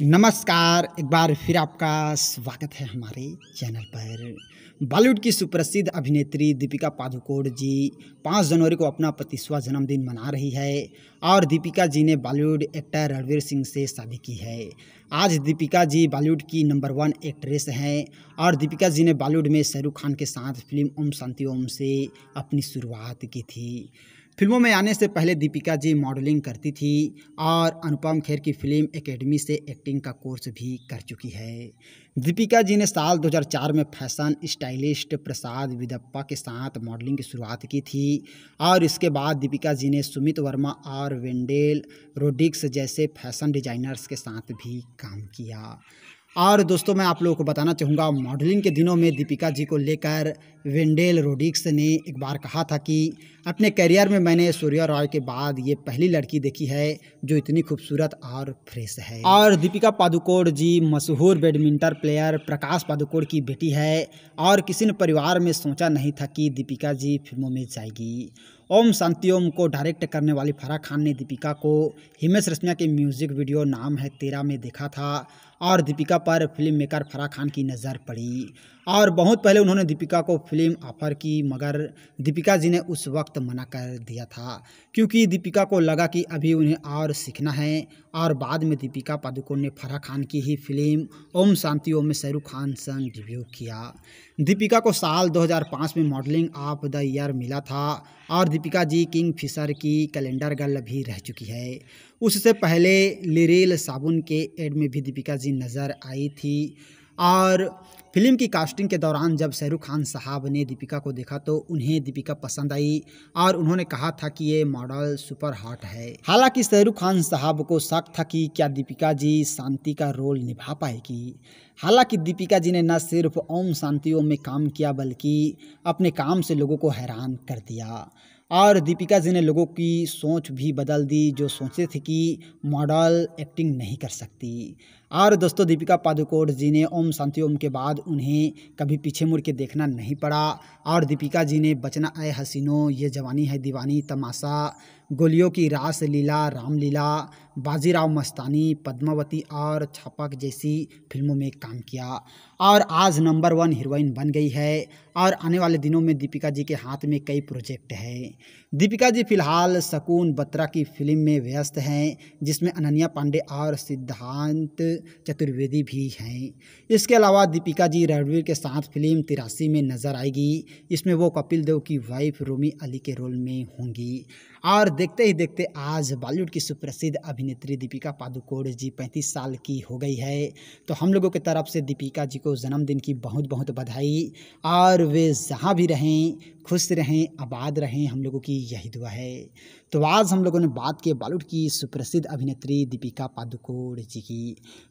नमस्कार एक बार फिर आपका स्वागत है हमारे चैनल पर बॉलीवुड की सुप्रसिद्ध अभिनेत्री दीपिका पादुकोण जी 5 जनवरी को अपना पतिसवा जन्मदिन मना रही है और दीपिका जी ने बॉलीवुड एक्टर रणवीर सिंह से शादी की है आज दीपिका जी बॉलीवुड की नंबर वन एक्ट्रेस हैं और दीपिका जी ने बॉलीवुड में शाहरुख खान के साथ फिल्म ओम शांति ओम से अपनी शुरुआत की थी फिल्मों में आने से पहले दीपिका जी मॉडलिंग करती थी और अनुपम खेर की फिल्म एकेडमी से एक्टिंग का कोर्स भी कर चुकी है दीपिका जी ने साल 2004 में फैशन स्टाइलिस्ट प्रसाद विदप्पा के साथ मॉडलिंग की शुरुआत की थी और इसके बाद दीपिका जी ने सुमित वर्मा और वेंडेल रोडिक्स जैसे फैशन डिजाइनर्स के साथ भी काम किया और दोस्तों मैं आप लोगों को बताना चाहूँगा मॉडलिंग के दिनों में दीपिका जी को लेकर वेंडेल रोडिक्स ने एक बार कहा था कि अपने करियर में मैंने सूर्या रॉय के बाद ये पहली लड़की देखी है जो इतनी खूबसूरत और फ्रेश है और दीपिका पादुकोण जी मशहूर बैडमिंटन प्लेयर प्रकाश पादुकोण की बेटी है और किसी ने परिवार में सोचा नहीं था कि दीपिका जी फिल्मों में जाएगी ओम शांति ओम को डायरेक्ट करने वाली फराह खान ने दीपिका को हिमेश रश्मिया के म्यूजिक वीडियो नाम है तेरा में देखा था और दीपिका पर फिल्म मेकर फराह खान की नज़र पड़ी और बहुत पहले उन्होंने दीपिका को फिल्म ऑफर की मगर दीपिका जी ने उस वक्त मना कर दिया था क्योंकि दीपिका को लगा कि अभी उन्हें और सीखना है और बाद में दीपिका पादुकोण ने फराह खान की ही फिल्म ओम शांति ओम में शाहरुख खान संग डिब्यू किया दीपिका को साल 2005 में मॉडलिंग ऑफ द ईयर मिला था और दीपिका जी किंग फिशर की कैलेंडर गर्ल भी रह चुकी है उससे पहले लिरेल साबुन के एड में भी दीपिका जी नज़र आई आई थी और फिल्म की कास्टिंग के दौरान जब शाहरुख खान साहब ने दीपिका को देखा तो उन्हें दीपिका पसंद आई और उन्होंने कहा था कि ये मॉडल सुपर हॉट है हालांकि शाहरुख खान साहब को शक था कि क्या दीपिका जी शांति का रोल निभा पाएगी हालांकि दीपिका जी ने न सिर्फ ओम शांति ओम में काम किया बल्कि अपने काम से लोगों को हैरान कर दिया और दीपिका जी ने लोगों की सोच भी बदल दी जो सोचते थे कि मॉडल एक्टिंग नहीं कर सकती और दोस्तों दीपिका पादुकोण जी ने ओम शांति ओम के बाद उन्हें कभी पीछे मुड़ के देखना नहीं पड़ा और दीपिका जी ने बचना आए हसीनो ये जवानी है दीवानी तमाशा गोलियों की रास लीला रामलीला बाजीराव मस्तानी पद्मावती और छापक जैसी फिल्मों में काम किया और आज नंबर वन हीरोइन बन गई है और आने वाले दिनों में दीपिका जी के हाथ में कई प्रोजेक्ट हैं दीपिका जी फिलहाल सकून बत्रा की फिल्म में व्यस्त हैं जिसमें अनन्या पांडे और सिद्धांत चतुर्वेदी भी हैं इसके अलावा दीपिका जी रणवीर के साथ फिल्म तिरासी में नज़र आएगी इसमें वो कपिल देव की वाइफ रोमी अली के रोल में होंगी और देखते ही देखते आज बॉलीवुड की सुप्रसिद्ध अभिनेत्री दीपिका पादुकोण जी पैंतीस साल की हो गई है तो हम लोगों की तरफ से दीपिका जी को जन्मदिन की बहुत बहुत बधाई और वे जहाँ भी रहें खुश रहें आबाद रहें हम लोगों की यही दुआ है तो आज हम लोगों ने बात की बॉलीवुड की सुप्रसिद्ध अभिनेत्री दीपिका पादुकोण जी की